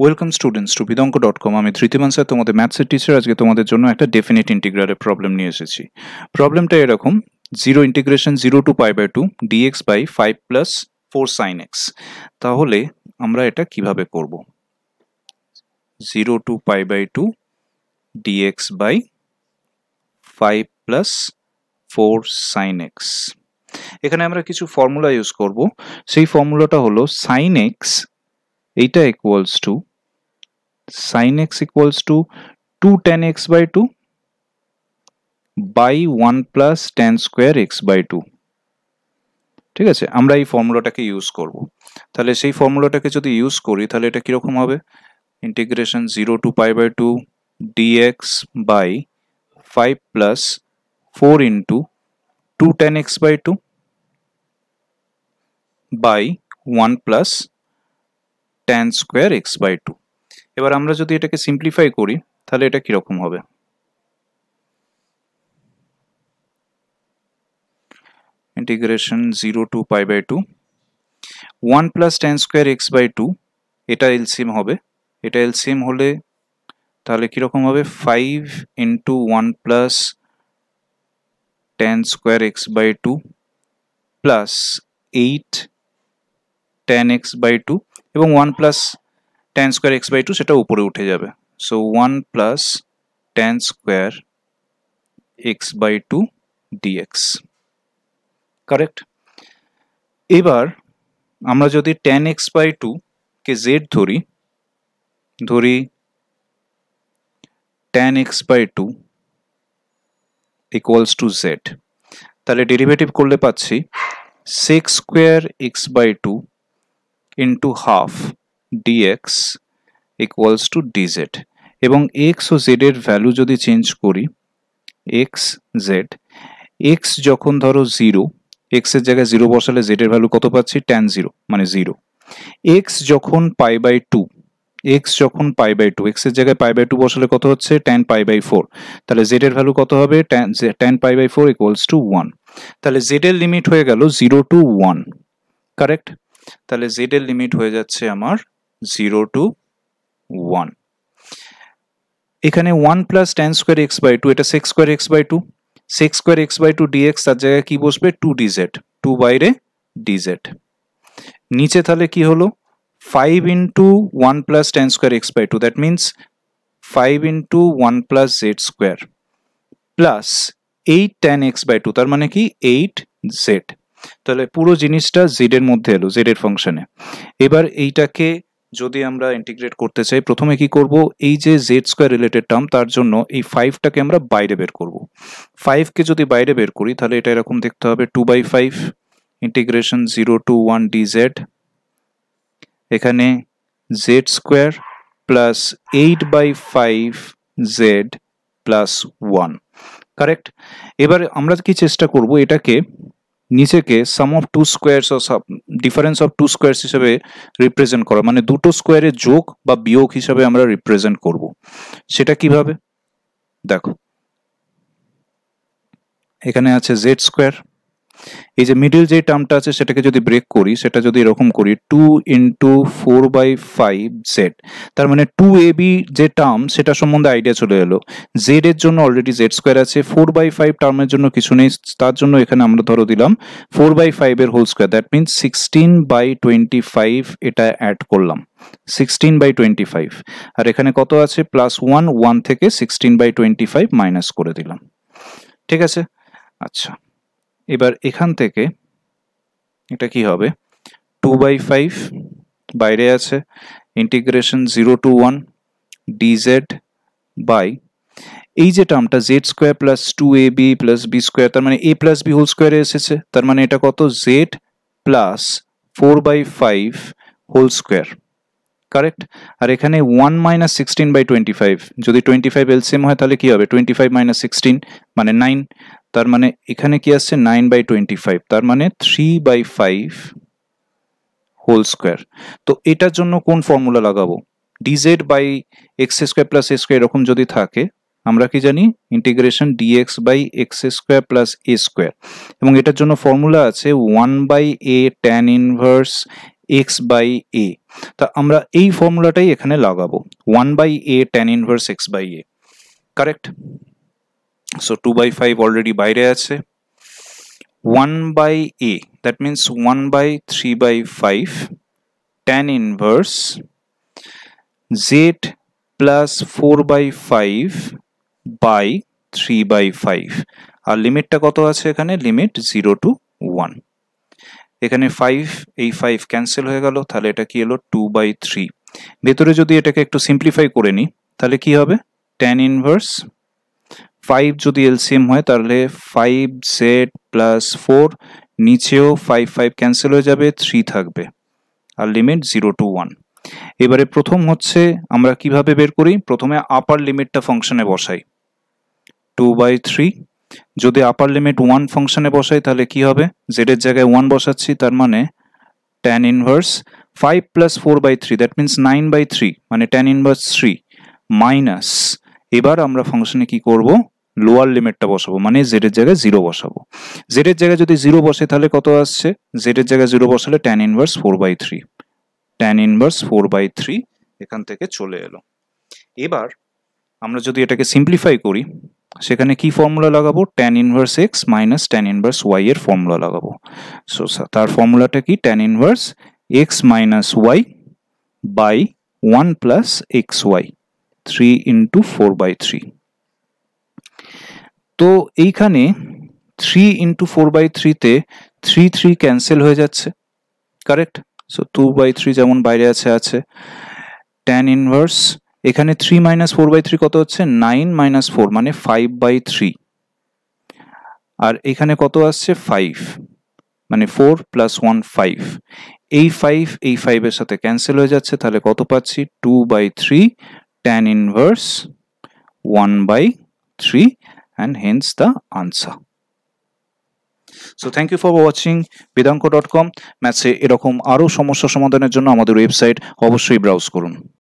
welcome students to Vedank dot com আমি Dhritiman sir তোমাদের ম্যাথসের teacher আজকে তোমাদের জন্য একটা ডেফিনেট ইন্টিগ্রারের প্রবলেম নিয়ে এসেছি প্রবলেমটা এরকম zero integration zero to pi by two dx by five plus four sine x তাহলে আমরা এটা কিভাবে করব zero to pi by two dx by five plus four sine x এখানে আমরা কিছু ফর্মুলা ইউজ করব সেই ফর্মুলাটা হলো সাইন এক্স এইটা equals to sin x equals to 2 tan x by 2 by one plus tan square x by two ঠিক আছে আমরা এই ফর্মুলাটাকে ইউজ করব তাহলে সেই ফর্মুলাটাকে যদি ইউজ করি তাহলে এটা রকম হবে integration zero to pi by two dx by five plus four into two tan x by two by one plus tan square x by two এবার আমরা যদি এটাকে সিম্পলিফাই করি তাহলে এটা কি রকম হবে integration 0 to pi by 2 1 + 10 square x / 2 এটা এলসিএম হবে এটা এলসিএম হলে তাহলে কি রকম হবে 5 * 1 + 10 স্কয়ার x / 2 + 8 tan x / 2 এবং 1 + tan square x by two সেটা উপরে উঠে যাবে so one plus tan square x by two dx correct এবার আমরা যদি টেন এক্স বাই টু কে জেড ধরি ধরি tan x by two equals to z তাহলে ডেরিভেটিভ করলে পাচ্ছি sec square x by two into half dx equals to dz এবং এক্স ও z এর ভ্যালু যদি চেঞ্জ করি এক্স জেড এক্স যখন ধরো জিরো x এর জায়গায় জিরো বসালে z এর ভ্যালু কত পাচ্ছি ট্যান জিরো মানে জিরো এক্স যখন পাই বাই টু এক্স যখন পাই বাই টু এক্সের জায়গায় পাই বাই টু বসালে কত হচ্ছে ট্যান পাই বাই ফোর তাহলে z এর ভ্যালু কত হবে tan tan pi by four equals to one তাহলে z এর লিমিট হয়ে গেল জিরো টু ওয়ান কারেক্ট তাহলে z এর লিমিট হয়ে যাচ্ছে আমার জিরো টু ওয়ান এখানে one plus tan square x by two এটা sec square x by two sec square x by two dx তার জায়গায় কি বসবে টু ডিজেড টু বাইরে ডিজেড নিচে তাহলে কি হলো five into one plus tan square x by two that means five into one plus z square plus eight tan x by two তার মানে কি এইট জেড তাহলে পুরো জিনিসটা জেডের মধ্যে এলো জেড এর ফাংশনে এবার এইটাকে যদি আমরা ইন্টিগ্রেট করতে চাই প্রথমে কি করব এই যে জেড স্কোয়ার রিলেটেড টার্ম তার জন্য এই ফাইভটাকে আমরা বাইরে বের করব ফাইভকে যদি বাইরে বের করি তাহলে এটা এরকম দেখতে হবে two by five integration zero to one d z এখানে z square plus eight by five z plus one correct এবার আমরা কি চেষ্টা করব এটাকে নিচেকে sum of two squares of difference of two squares হিসেবে রিপ্রেজেন্ট করা মানে দুটো স্কোয়ারের যোগ বা বিয়োগ হিসাবে আমরা রিপ্রেজেন্ট করব সেটা কিভাবে দেখো এখানে আছে জেড স্কোয়ার এই যে মিডিল যে টার্মটা আছে সেটাকে যদি ব্রেক করি সেটা যদি এরকম করি two into four by five z তার মানে টু এ বি যে টার্ম সেটা সম্বন্ধে আইডিয়া চলে এলো জেড এর জন্য অলরেডি জেড স্কোয়ার আছে ফোর বাই ফাইভ টার্মের জন্য কিছু নেই তার জন্য এখানে আমরা ধরো দিলাম ফোর বাই ফাইভের whole square that means sixteen by twenty five এটা অ্যাড করলাম সিক্সটিন বাই টোয়েন্টি ফাইভ আর এখানে কত আছে প্লাস ওয়ান ওয়ান থেকে sixteen by twenty five minus করে দিলাম ঠিক আছে আচ্ছা এবার এখান থেকে এটা কি হবে টু বাই ফাইভ বাইরে আছে integration zero to one dz by এই যে টার্মটা z square plus two a b plus b square তার মানে এ প্লাস বি হোল স্কোয়ারে এসেছে তার মানে এটা কত z plus four by five whole square correct আর এখানে one minus sixteen by twenty five যদি টোয়েন্টি ফাইভ এলসিএম হয় তাহলে কি হবে টোয়েন্টি ফাইভ মাইনাস সিক্সটিন মানে নাইন তার মানে এখানে কি আসছে নাইন বাই টোয়েন্টি ফাইভ তার মানে three by five whole square তো এটার জন্য কোন ফর্মুলা লাগাবো dz by x square plus a square এরকম যদি থাকে আমরা কি জানি integration dx by x square plus a square এবং এটার জন্য ফর্মুলা আছে one by a tan inverse x by a তা আমরা এই ফর্মুলাটাই এখানে লাগাবো one by a tan inverse x by a correct so two by five already বাইরে আছে one by a that means one by three by five tan inverse z plus four by five by three by five আর লিমিটটা কত আছে এখানে limit zero to one এখানে five এই five cancel হয়ে গেল তাহলে এটা কি এলো টু বাই থ্রি ভেতরে যদি এটাকে একটু সিম্পলিফাই করে নিই তাহলে কি হবে ট্যান ইনভার্স ফাইভ যদি এলসিএম হয় তাহলে ফাইভ জেড প্লাস ফোর নিচেও ফাইভ ফাইভ ক্যান্সেল হয়ে যাবে থ্রি থাকবে আর লিমিট জিরো টু ওয়ান এবারে প্রথম হচ্ছে আমরা কিভাবে বের করি প্রথমে আপার লিমিটটা ফাংশনে বসাই টু বাই থ্রি যদি আপার লিমিট ওয়ান ফাংশনে বসাই তাহলে কি হবে জেডের জায়গায় ওয়ান বসাচ্ছি তার মানে tan inverse five plus four by three that means nine by three মানে ট্যান ইনভার্স থ্রি মাইনাস এবার আমরা ফাংশনে কি করব লোয়ার লিমিটটা বসাবো মানে জেডের জায়গায় জিরো বসাবো জেডের জায়গায় যদি জিরো বসে তাহলে কত আসছে জেডের জায়গায় জিরো বসালে tan inverse four by three tan inverse four by three এখান থেকে চলে এলো এবার আমরা যদি এটাকে সিম্পলিফাই করি সেখানে কি ফর্মুলা লাগাবো tan inverse x minus tan inverse y এর ফর্মুলা লাগাবো সো তার ফর্মুলাটা কি tan inverse x minus y by one plus x y three into four by three তো এইখানে থ্রি ইন্টু ফোর বাই থ্রিতে থ্রি থ্রি ক্যান্সেল হয়ে যাচ্ছে correct so two by three যেমন বাইরে আছে আছে ট্যান ইনভার্স এখানে three minus four by three কত হচ্ছে নাইন মাইনাস ফোর মানে ফাইভ বাই থ্রি আর এখানে কত আসছে ফাইভ মানে ফোর প্লাস ওয়ান ফাইভ এই ফাইভ এই ফাইভের সাথে ক্যান্সেল হয়ে যাচ্ছে তাহলে কত পাচ্ছি two by three tan inverse one by three and hence the answer so thank you for watching Vedank dot com ম্যাথসে এরকম আরও সমস্যা সমাধানের জন্য আমাদের ওয়েবসাইট অবশ্যই ব্রাউজ করুন